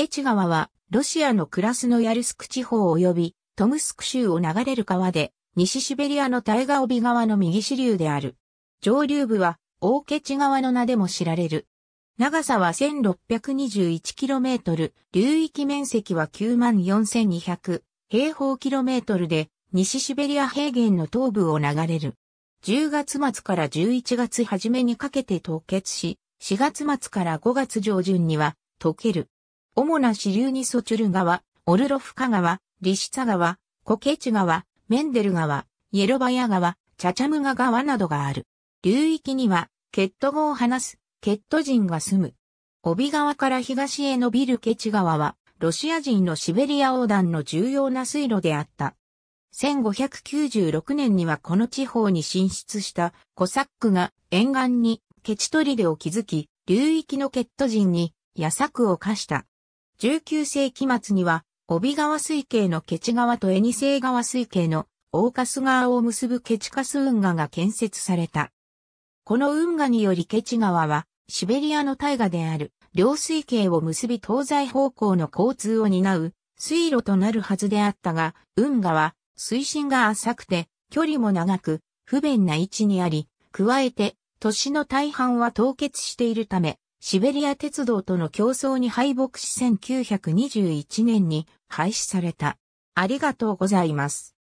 ケチ川は、ロシアのクラスノヤルスク地方及びトムスク州を流れる川で、西シベリアのタイガオビ川の右支流である。上流部は、大ケチ川の名でも知られる。長さは 1621km、流域面積は94,200平方キロメートルで、西シベリア平原の東部を流れる。10月末から11月初めにかけて凍結し、4月末から5月上旬には溶ける。主な支流にソチュル川、オルロフカ川、リシツァ川、コケチ川、メンデル川、イエロバヤ川、チャチャムガ川などがある。流域には、ケット語を話す、ケット人が住む。帯川から東へ伸びるケチ川は、ロシア人のシベリア横断の重要な水路であった。1596年にはこの地方に進出したコサックが沿岸にケチトリデを築き、流域のケット人に野策を課した。19世紀末には、帯川水系のケチ川とエニセイ川水系のオーカス川を結ぶケチカス運河が建設された。この運河によりケチ川は、シベリアの大河である、両水系を結び東西方向の交通を担う水路となるはずであったが、運河は水深が浅くて距離も長く不便な位置にあり、加えて都市の大半は凍結しているため、シベリア鉄道との競争に敗北し1921年に廃止された。ありがとうございます。